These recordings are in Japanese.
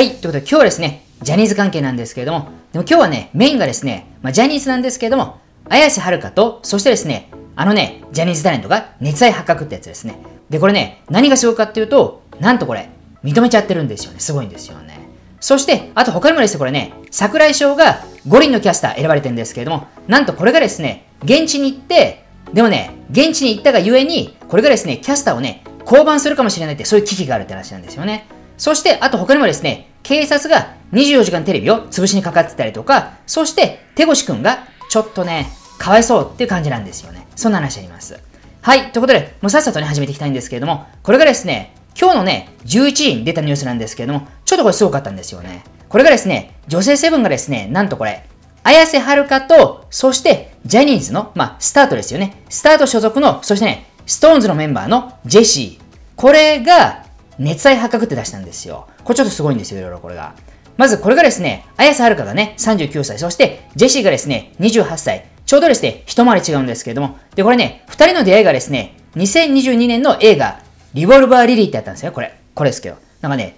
はい、ということで今日はですね、ジャニーズ関係なんですけれども、でも今日はね、メインがですね、まあ、ジャニーズなんですけれども、綾瀬はるかと、そしてですね、あのね、ジャニーズタレントが熱愛発覚ってやつですね。で、これね、何がすごいかっていうと、なんとこれ、認めちゃってるんですよね。すごいんですよね。そして、あと他にもですね、これね、桜井翔が五輪のキャスター選ばれてるんですけれども、なんとこれがですね、現地に行って、でもね、現地に行ったがゆえに、これがですね、キャスターをね、降板するかもしれないって、そういう危機があるって話なんですよね。そして、あと他にもですね、警察が24時間テレビを潰しにかかってたりとか、そして手越くんがちょっとね、かわいそうっていう感じなんですよね。そんな話あります。はい。ということで、もうさっさとね、始めていきたいんですけれども、これがですね、今日のね、11時に出たニュースなんですけれども、ちょっとこれすごかったんですよね。これがですね、女性セブンがですね、なんとこれ、綾瀬はるかと、そしてジャニーズの、まあ、スタートですよね。スタート所属の、そしてね、ストーンズのメンバーのジェシー。これが、熱愛破格って出したんですよ。これちょっとすごいんですよ、いろいろこれが。まずこれがですね、綾瀬はるかがね、39歳、そしてジェシーがですね、28歳、ちょうどですね、一回り違うんですけれども、で、これね、2人の出会いがですね、2022年の映画、リボルバーリリーってやったんですよ、これ。これですけど。なんかね、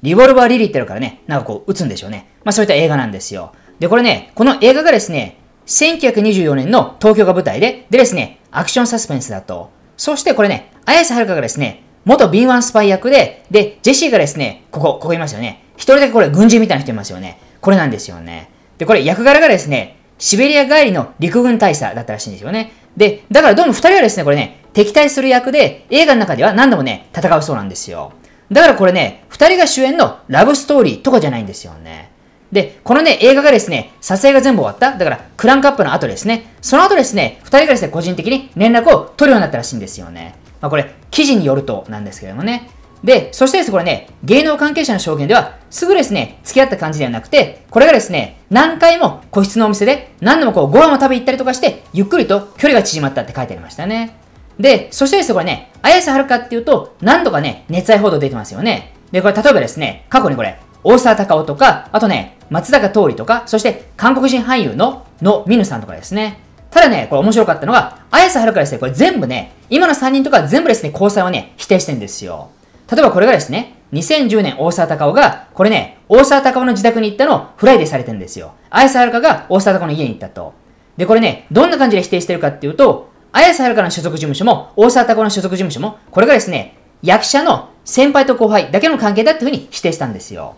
リボルバーリリーってあるからね、なんかこう、撃つんでしょうね。まあそういった映画なんですよ。で、これね、この映画がですね、1924年の東京が舞台で、でですね、アクションサスペンスだと。そしてこれね、綾瀬はるかがですね、元敏腕スパイ役で、で、ジェシーがですね、ここ、ここいますよね。一人だけこれ軍人みたいな人いますよね。これなんですよね。で、これ役柄がですね、シベリア帰りの陸軍大佐だったらしいんですよね。で、だからどうも二人はですね、これね、敵対する役で、映画の中では何度もね、戦うそうなんですよ。だからこれね、二人が主演のラブストーリーとかじゃないんですよね。で、このね、映画がですね、撮影が全部終わった。だから、クランクアップの後ですね。その後ですね、二人がですね、個人的に連絡を取るようになったらしいんですよね。まあ、これ、記事によるとなんですけれどもね。で、そしてですね、これね、芸能関係者の証言では、すぐですね、付き合った感じではなくて、これがですね、何回も個室のお店で、何度もこう、ご飯を食べ行ったりとかして、ゆっくりと距離が縮まったって書いてありましたね。で、そしてですね、これね、綾瀬はるかっていうと、何度かね、熱愛報道出てますよね。で、これ、例えばですね、過去にこれ、大沢たかおとか、あとね、松坂桃李とか、そして韓国人俳優の野みぬさんとかですね。ただね、これ面白かったのが、綾瀬はるかですね、これ全部ね、今の3人とか全部ですね、交際をね、否定してんですよ。例えばこれがですね、2010年大沢隆夫が、これね、大沢隆夫の自宅に行ったのをフライデーされてるんですよ。綾瀬はるかが大沢隆夫の家に行ったと。で、これね、どんな感じで否定してるかっていうと、綾瀬はるかの所属事務所も、大沢隆夫の所属事務所も、これがですね、役者の先輩と後輩だけの関係だっていうふうに否定したんですよ。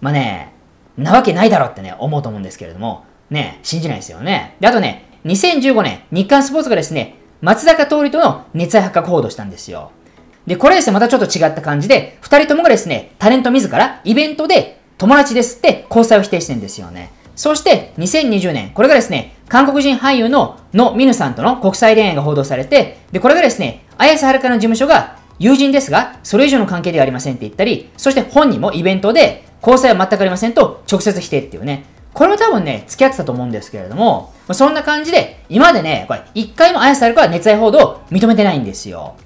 まあね、なわけないだろってね、思うと思うんですけれども、ね、信じないですよね。で、あとね、2015年、日刊スポーツがですね、松坂桃李との熱愛発覚報道したんですよ。で、これですね、またちょっと違った感じで、二人ともがですね、タレント自らイベントで友達ですって交際を否定してるんですよね。そして、2020年、これがですね、韓国人俳優のノ・ミヌさんとの国際恋愛が報道されて、で、これがですね、綾瀬はるかの事務所が、友人ですが、それ以上の関係ではありませんって言ったり、そして本人もイベントで、交際は全くありませんと直接否定っていうね。これも多分ね、付き合ってたと思うんですけれども、そんな感じで、今までね、これ、一回も綾瀬れるかは熱愛報道を認めてないんですよ。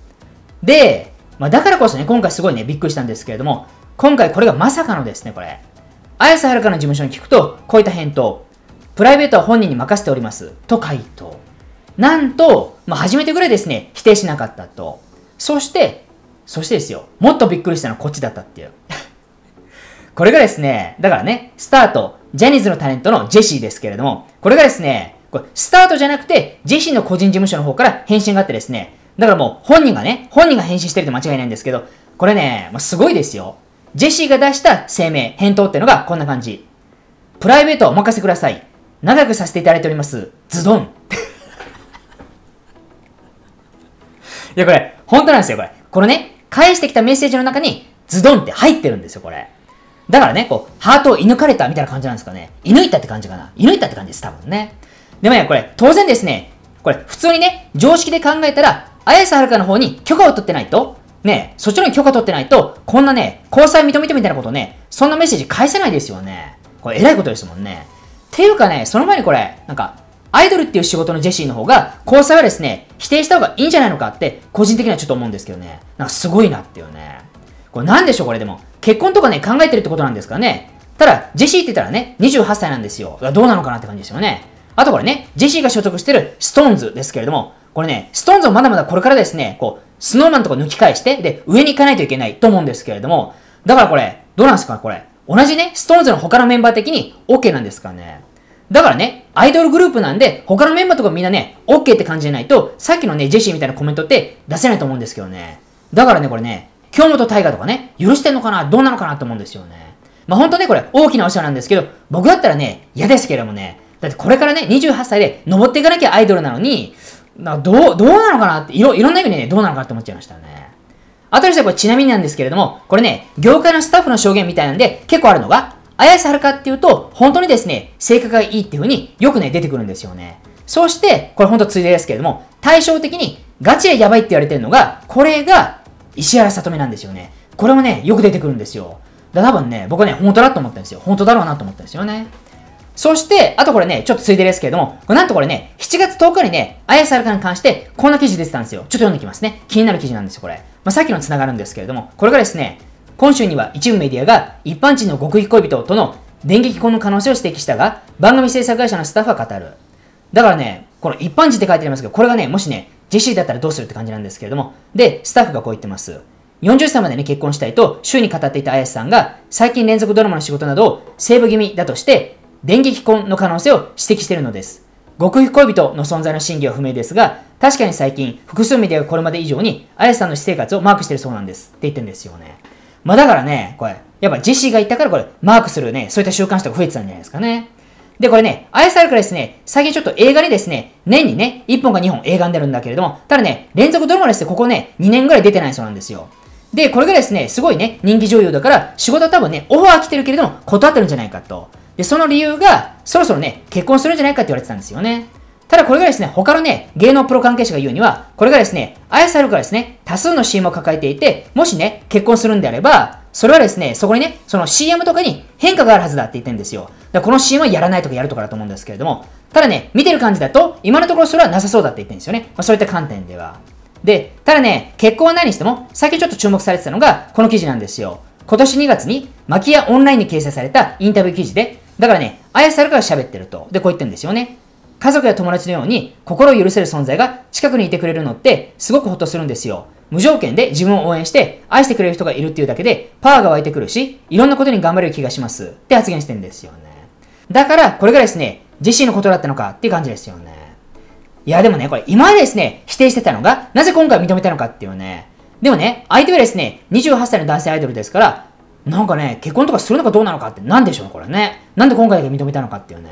で、まあ、だからこそね、今回すごいね、びっくりしたんですけれども、今回これがまさかのですね、これ。綾瀬はるかの事務所に聞くと、こういった返答。プライベートは本人に任せております。と回答。なんと、まあ、初めてぐらいですね、否定しなかったと。そして、そしてですよ、もっとびっくりしたのはこっちだったっていう。これがですね、だからね、スタート、ジャニーズのタレントのジェシーですけれども、これがですね、これスタートじゃなくて、ジェシーの個人事務所の方から返信があってですね、だからもう本人がね、本人が返信してるって間違いないんですけど、これね、まあ、すごいですよ。ジェシーが出した声明、返答ってのがこんな感じ。プライベートお任せください。長くさせていただいております。ズドン。いや、これ、本当なんですよ、これ。このね、返してきたメッセージの中に、ズドンって入ってるんですよ、これ。だからね、こう、ハートを射抜かれたみたいな感じなんですかね。射抜いたって感じかな。射抜いたって感じです、多分ね。でもね、これ、当然ですね、これ、普通にね、常識で考えたら、綾瀬はるかの方に許可を取ってないと、ね、そっちの方に許可取ってないと、こんなね、交際認めてみたいなことね、そんなメッセージ返せないですよね。これ、偉いことですもんね。っていうかね、その前にこれ、なんか、アイドルっていう仕事のジェシーの方が、交際はですね、否定した方がいいんじゃないのかって、個人的にはちょっと思うんですけどね。なんかすごいなっていうね。これなんでしょうこれでも。結婚とかね、考えてるってことなんですかね。ただ、ジェシーって言ったらね、28歳なんですよ。どうなのかなって感じですよね。あとこれね、ジェシーが所属してるストーンズですけれども、これね、ストーンズをまだまだこれからですね、こう、スノーマンとか抜き返して、で、上に行かないといけないと思うんですけれども、だからこれ、どうなんですかこれ。同じね、ストーンズの他のメンバー的に OK なんですかね。だからね、アイドルグループなんで、他のメンバーとかみんなね、OK って感じじゃないと、さっきのね、ジェシーみたいなコメントって出せないと思うんですけどね。だからね、これね、京本大我とかね、許してんのかなどうなのかなと思うんですよね。まあ、本当ね、これ大きなお世話なんですけど、僕だったらね、嫌ですけれどもね、だってこれからね、28歳で登っていかなきゃアイドルなのに、あ、どう、どうなのかなって、いろ、いろんな意味でね、どうなのかって思っちゃいましたね。あとにしてこれちなみになんですけれども、これね、業界のスタッフの証言みたいなんで、結構あるのが、綾瀬はるかっていうと、本当にですね、性格がいいっていうふうによくね、出てくるんですよね。そして、これほんとついでですけれども、対照的にガチでやばいって言われてるのが、これが石原さとみなんですよね。これもね、よく出てくるんですよ。だ多分ね、僕はね、本当だと思ったんですよ。本当だろうなと思ったんですよね。そして、あとこれね、ちょっとついでですけれども、なんとこれね、7月10日にね、綾瀬さるかに関して、こんな記事出てたんですよ。ちょっと読んできますね。気になる記事なんですよ、これ。まあ、さっきの繋がるんですけれども、これがですね、今週には一部メディアが一般人の極秘恋人との電撃婚の可能性を指摘したが、番組制作会社のスタッフは語る。だからね、この一般人って書いてありますけど、これがね、もしね、JC だったらどうするって感じなんですけれども。で、スタッフがこう言ってます。40歳までに結婚したいと、週に語っていた綾瀬さんが、最近連続ドラマの仕事などをセーブ気味だとして、電撃婚の可能性を指摘しているのです。極秘恋人の存在の真偽は不明ですが、確かに最近、複数メディアがこれまで以上に、綾瀬さんの私生活をマークしてるそうなんですって言ってるんですよね。まあだからね、これ、やっぱジェシーが言ったからこれ、マークするね、そういった習慣者が増えてたんじゃないですかね。で、これね、愛されるからですね、最近ちょっと映画にですね、年にね、1本か2本映画に出るんだけれども、ただね、連続ドラマですね、ここね、2年ぐらい出てないそうなんですよ。で、これがですね、すごいね、人気女優だから、仕事は多分ね、オファー来てるけれども、断ってるんじゃないかと。で、その理由が、そろそろね、結婚するんじゃないかって言われてたんですよね。ただこれがですね、他のね、芸能プロ関係者が言うには、これがですね、綾瀬はるからですね、多数の CM を抱えていて、もしね、結婚するんであれば、それはですね、そこにね、その CM とかに変化があるはずだって言ってるんですよ。だこの CM はやらないとかやるとかだと思うんですけれども、ただね、見てる感じだと、今のところそれはなさそうだって言ってるんですよね。まあ、そういった観点では。で、ただね、結婚は何にしても、最近ちょっと注目されてたのが、この記事なんですよ。今年2月に、マキアオンラインに掲載されたインタビュー記事で、だからね、綾瀬はるかが喋ってると。で、こう言ってるんですよね。家族や友達のように、心を許せる存在が近くにいてくれるのって、すごくほっとするんですよ。無条件で自分を応援して愛してくれる人がいるっていうだけでパワーが湧いてくるし、いろんなことに頑張れる気がしますって発言してんですよね。だからこれがですね、ジェシーのことだったのかっていう感じですよね。いやでもね、これ今までですね、否定してたのが、なぜ今回認めたのかっていうね。でもね、相手はですね、28歳の男性アイドルですから、なんかね、結婚とかするのかどうなのかって何でしょうこれね。なんで今回だけ認めたのかっていうね。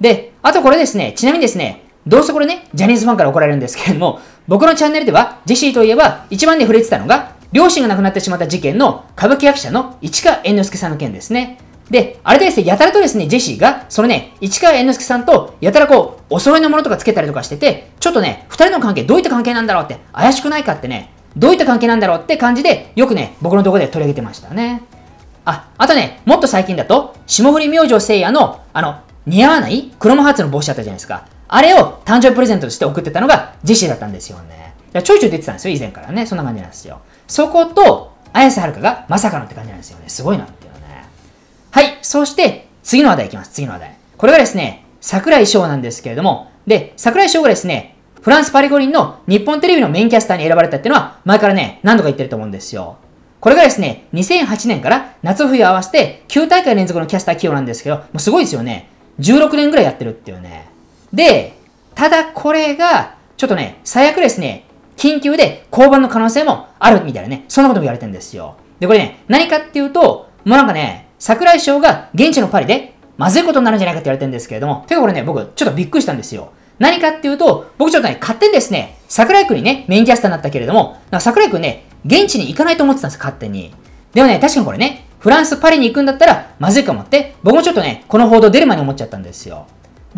で、あとこれですね、ちなみにですね、どうせこれね、ジャニーズファンから怒られるんですけれども、僕のチャンネルでは、ジェシーといえば、一番で触れてたのが、両親が亡くなってしまった事件の歌舞伎役者の市川猿之助さんの件ですね。で、あれでですね、やたらとですね、ジェシーが、そのね、市川猿之助さんと、やたらこう、お揃いのものとかつけたりとかしてて、ちょっとね、二人の関係どういった関係なんだろうって、怪しくないかってね、どういった関係なんだろうって感じで、よくね、僕のとこで取り上げてましたね。あ、あとね、もっと最近だと、霜降り明星聖夜の、あの、似合わない黒ー髪の帽子あったじゃないですか。あれを誕生日プレゼントとして送ってたのがジェシーだったんですよね。ちょいちょい出てたんですよ、以前からね。そんな感じなんですよ。そこと、綾瀬はるかがまさかのって感じなんですよね。すごいなっていうね。はい。そして、次の話題いきます。次の話題。これがですね、桜井翔なんですけれども、で、桜井翔がですね、フランスパリ五輪の日本テレビのメインキャスターに選ばれたっていうのは、前からね、何度か言ってると思うんですよ。これがですね、2008年から夏冬合わせて9大会連続のキャスター起用なんですけど、もうすごいですよね。16年ぐらいやってるっていうね。で、ただこれが、ちょっとね、最悪ですね、緊急で降板の可能性もあるみたいなね、そんなことも言われてるんですよ。で、これね、何かっていうと、もうなんかね、桜井翔が現地のパリでまずいことになるんじゃないかって言われてるんですけれども、てかこれね、僕ちょっとびっくりしたんですよ。何かっていうと、僕ちょっとね、勝手にですね、桜井くんにね、メインキャスターになったけれども、桜井くんね、現地に行かないと思ってたんです、勝手に。でもね、確かにこれね、フランス、パリに行くんだったら、まずいかもって、僕もちょっとね、この報道出る前に思っちゃったんですよ。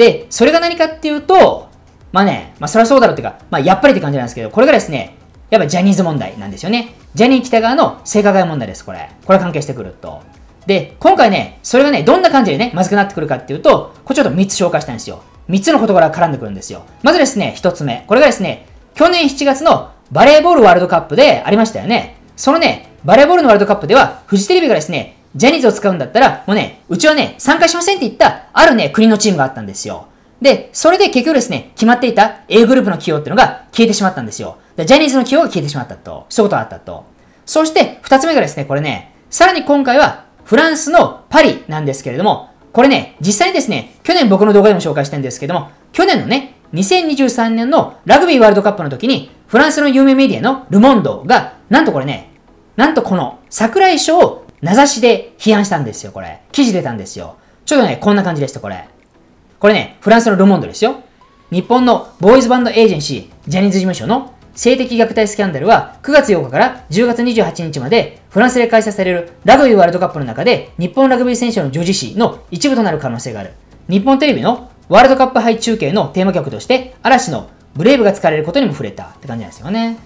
で、それが何かっていうと、まあね、まあそりゃそうだろうっていうか、まあやっぱりって感じなんですけど、これがですね、やっぱジャニーズ問題なんですよね。ジャニー北川の性加害問題です、これ。これ関係してくると。で、今回ね、それがね、どんな感じでね、まずくなってくるかっていうと、これちょっと3つ紹介したいんですよ。3つの事柄が絡んでくるんですよ。まずですね、1つ目。これがですね、去年7月のバレーボールワールドカップでありましたよね。そのね、バレーボールのワールドカップでは、フジテレビがですね、ジャニーズを使うんだったら、もうね、うちはね、参加しませんって言った、あるね、国のチームがあったんですよ。で、それで結局ですね、決まっていた A グループの起用っていうのが消えてしまったんですよ。ジャニーズの起用が消えてしまったと。そういうことがあったと。そして、二つ目がですね、これね、さらに今回は、フランスのパリなんですけれども、これね、実際にですね、去年僕の動画でも紹介したんですけども、去年のね、2023年のラグビーワールドカップの時に、フランスの有名メディアのルモンドが、なんとこれね、なんとこの桜井賞を名指しで批判したんですよ、これ。記事出たんですよ。ちょっとね、こんな感じでした、これ。これね、フランスのルモンドですよ。日本のボーイズバンドエージェンシー、ジャニーズ事務所の性的虐待スキャンダルは9月8日から10月28日までフランスで開催されるラグビーワールドカップの中で日本ラグビー選手の女子誌の一部となる可能性がある。日本テレビのワールドカップ杯中継のテーマ曲として嵐のブレイブが使われることにも触れたって感じなんですよね。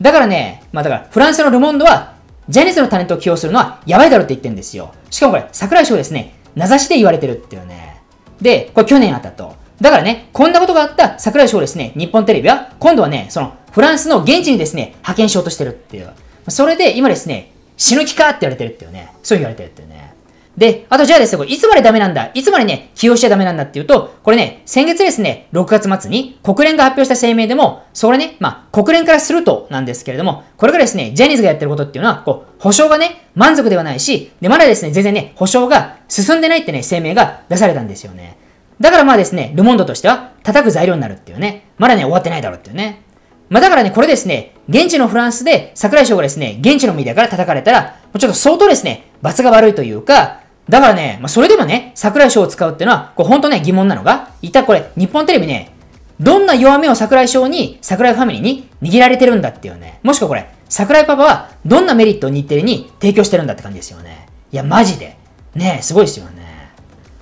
だからね、まあだからフランスのルモンドはジャニーズのタレントを起用するのはやばいだろって言ってるんですよ。しかもこれ、桜井翔ですね、名指しで言われてるっていうね。で、これ去年あったと。だからね、こんなことがあった桜井翔ですね、日本テレビは、今度はね、その、フランスの現地にですね、派遣しようとしてるっていう。それで、今ですね、死ぬ気かって言われてるっていうね。そう言われてるっていうね。で、あとじゃあですね、これいつまでダメなんだいつまでね、起用しちゃダメなんだっていうと、これね、先月ですね、6月末に国連が発表した声明でも、それね、まあ、国連からするとなんですけれども、これからですね、ジャニーズがやってることっていうのは、こう、保証がね、満足ではないし、で、まだですね、全然ね、保証が進んでないってね、声明が出されたんですよね。だからまあですね、ルモンドとしては叩く材料になるっていうね。まだね、終わってないだろうっていうね。まあ、だからね、これですね、現地のフランスで桜井翔がですね、現地のメディアから叩かれたら、もうちょっと相当ですね、罰が悪いというか、だからね、まあ、それでもね、桜井翔を使うっていうのは、こう、本当ね、疑問なのが、一体これ、日本テレビね、どんな弱みを桜井翔に、桜井ファミリーに握られてるんだっていうね。もしくはこれ、桜井パパはどんなメリットを日テレに提供してるんだって感じですよね。いや、マジで。ねすごいですよね。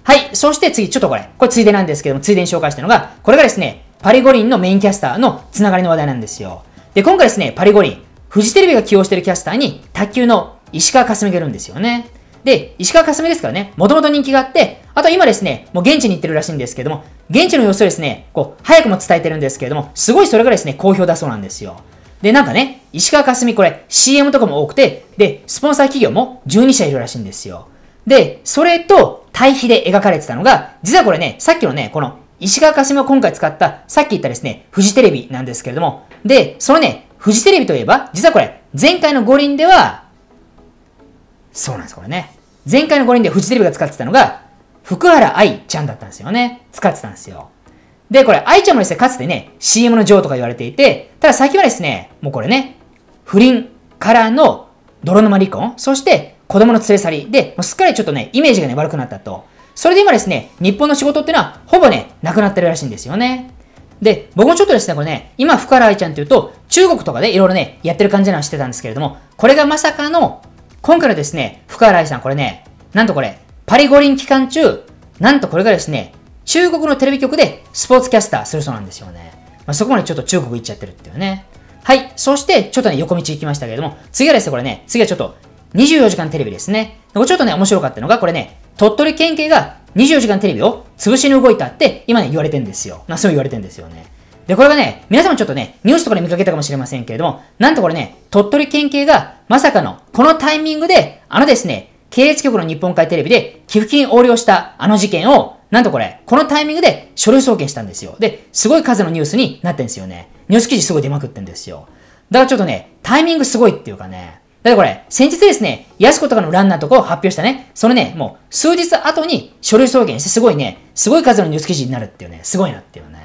はい。そして次、ちょっとこれ、これついでなんですけども、ついでに紹介したのが、これがですね、パリ五輪のメインキャスターのつながりの話題なんですよ。で、今回ですね、パリ五輪、フジテレビが起用しているキャスターに、卓球の石川佳純がいるんですよね。で、石川佳純ですからね、もともと人気があって、あと今ですね、もう現地に行ってるらしいんですけども、現地の様子をですね、こう、早くも伝えてるんですけれども、すごいそれがですね、好評だそうなんですよ。で、なんかね、石川佳純これ、CM とかも多くて、で、スポンサー企業も12社いるらしいんですよ。で、それと対比で描かれてたのが、実はこれね、さっきのね、この石川かすみを今回使った、さっき言ったですね、フジテレビなんですけれども、で、そのね、フジテレビといえば、実はこれ、前回の五輪では、そうなんです、これね。前回の五輪でフジテレビが使ってたのが、福原愛ちゃんだったんですよね。使ってたんですよ。で、これ、愛ちゃんもですね、かつてね、CM の女王とか言われていて、ただ先はですね、もうこれね、不倫からの泥沼離婚、そして子供の連れ去りで、もうすっかりちょっとね、イメージがね、悪くなったと。それで今ですね、日本の仕事ってのは、ほぼね、なくなってるらしいんですよね。で、僕もちょっとですね、これね、今、福原愛ちゃんっていうと、中国とかでいろいろね、やってる感じなのしてたんですけれども、これがまさかの、今回のですね、福原愛さん、これね、なんとこれ、パリ五輪期間中、なんとこれがですね、中国のテレビ局でスポーツキャスターするそうなんですよね。まあ、そこまでちょっと中国行っちゃってるっていうね。はい。そして、ちょっとね、横道行きましたけれども、次はですね、これね、次はちょっと、24時間テレビですね。こちょっとね、面白かったのが、これね、鳥取県警が24時間テレビを潰しに動いたって、今ね、言われてんですよ。まあ、そう言われてんですよね。で、これがね、皆さんもちょっとね、ニュースとかで見かけたかもしれませんけれども、なんとこれね、鳥取県警がまさかのこのタイミングで、あのですね、系列局の日本海テレビで寄付金横領したあの事件を、なんとこれ、このタイミングで書類送検したんですよ。で、すごい数のニュースになってんですよね。ニュース記事すごい出まくってんですよ。だからちょっとね、タイミングすごいっていうかね、ってこれ、先日ですね、す子とかのランナーとかを発表したね、そのね、もう数日後に書類送検して、すごいね、すごい数のニュース記事になるっていうね、すごいなっていうね、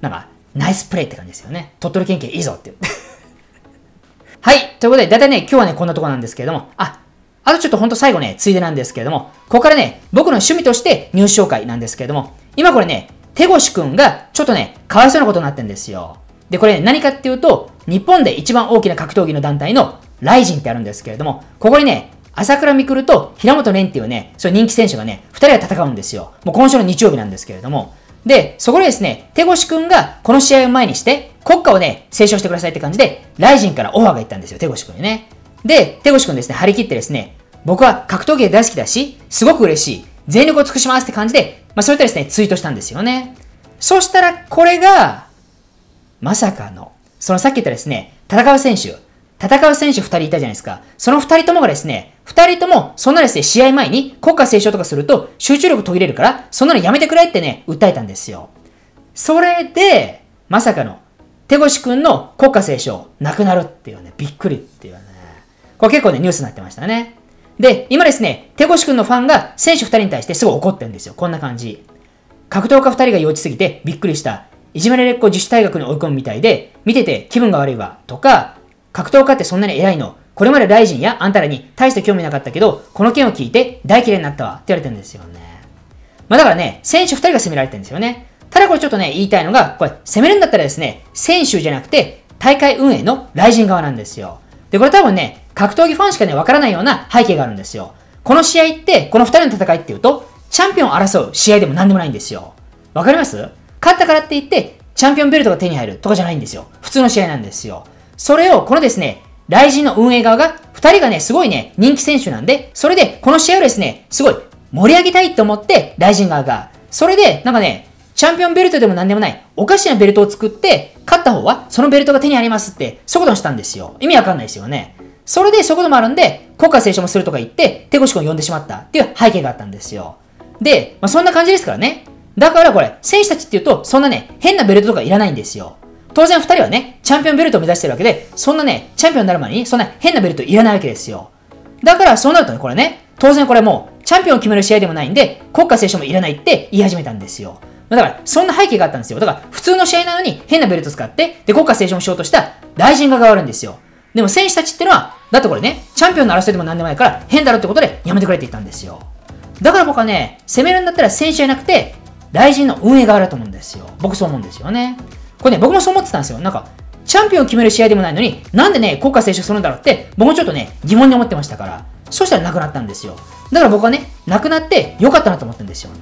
なんか、ナイスプレイって感じですよね。鳥取県警いいぞっていう。はい、ということで、だいたいね、今日はね、こんなとこなんですけれども、あ、あとちょっとほんと最後ね、ついでなんですけれども、ここからね、僕の趣味として入試紹介なんですけれども、今これね、手越くんがちょっとね、かわいそうなことになってんですよ。で、これ、ね、何かっていうと、日本で一番大きな格闘技の団体のライジンってあるんですけれども、ここにね、朝倉未来と平本蓮っていうね、そう人気選手がね、二人が戦うんですよ。もう今週の日曜日なんですけれども。で、そこでですね、手越くんがこの試合を前にして、国家をね、斉唱してくださいって感じで、ライジンからオファーがいったんですよ、手越くんにね。で、手越くんですね、張り切ってですね、僕は格闘技大好きだし、すごく嬉しい。全力を尽くしますって感じで、まあそういったですね、ツイートしたんですよね。そしたら、これが、まさかの、そのさっき言ったですね、戦う選手、戦う選手2人いたじゃないですか。その2人ともがですね、2人とも、そんなですね、試合前に国家斉唱とかすると集中力途切れるから、そんなのやめてくれってね、訴えたんですよ。それで、まさかの、手越くんの国家斉唱、なくなるっていうね、びっくりっていうね。これ結構ね、ニュースになってましたね。で、今ですね、手越くんのファンが選手2人に対してすごい怒ってるんですよ。こんな感じ。格闘家2人が幼稚すぎてびっくりした。いじめられっ子自主退学に追い込むみたいで、見てて気分が悪いわ。とか、格闘家ってそんなに偉いのこれまでライジンやあんたらに大して興味なかったけど、この件を聞いて大嫌いになったわって言われてるんですよね。まあだからね、選手2人が責められてるんですよね。ただこれちょっとね、言いたいのが、これ、攻めるんだったらですね、選手じゃなくて、大会運営のライジン側なんですよ。で、これ多分ね、格闘技ファンしかね、わからないような背景があるんですよ。この試合って、この2人の戦いっていうと、チャンピオンを争う試合でも何でもないんですよ。わかります勝ったからって言って、チャンピオンベルトが手に入るとかじゃないんですよ。普通の試合なんですよ。それを、このですね、雷神の運営側が、二人がね、すごいね、人気選手なんで、それで、この試合をですね、すごい盛り上げたいと思って、雷神側が、それで、なんかね、チャンピオンベルトでも何でもない、おかしなベルトを作って、勝った方は、そのベルトが手にありますって、そことしたんですよ。意味わかんないですよね。それで、そこともあるんで、国家聖書もするとか言って、手越君を呼んでしまったっていう背景があったんですよ。で、まあ、そんな感じですからね。だからこれ、選手たちって言うと、そんなね、変なベルトとかいらないんですよ。当然2人はね、チャンピオンベルトを目指してるわけで、そんなね、チャンピオンになる前に、そんな変なベルトいらないわけですよ。だからそうなるとね、これね、当然これもう、チャンピオンを決める試合でもないんで、国家聖書もいらないって言い始めたんですよ。だから、そんな背景があったんですよ。だから、普通の試合なのに変なベルト使って、で、国家聖書もしようとした大臣ががわるんですよ。でも選手たちってのは、だってこれね、チャンピオンの争いでも何でもないから、変だろってことでやめてくれって言ったんですよ。だから僕はね、攻めるんだったら選手じゃなくて、大臣の運営側だと思うんですよ。僕そう思うんですよね。これね、僕もそう思ってたんですよ。なんか、チャンピオンを決める試合でもないのに、なんでね、国家選手するんだろうって、僕もちょっとね、疑問に思ってましたから、そしたらなくなったんですよ。だから僕はね、なくなって良かったなと思ったんですよね。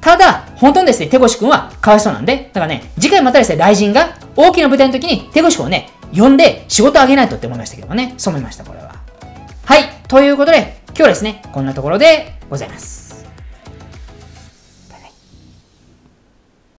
ただ、本当にですね、手越くんはかわいそうなんで、だからね、次回またですね、雷神が大きな舞台の時に手越くんをね、呼んで仕事あげないとって思いましたけどもね、そう思いました、これは。はい、ということで、今日はですね、こんなところでございます。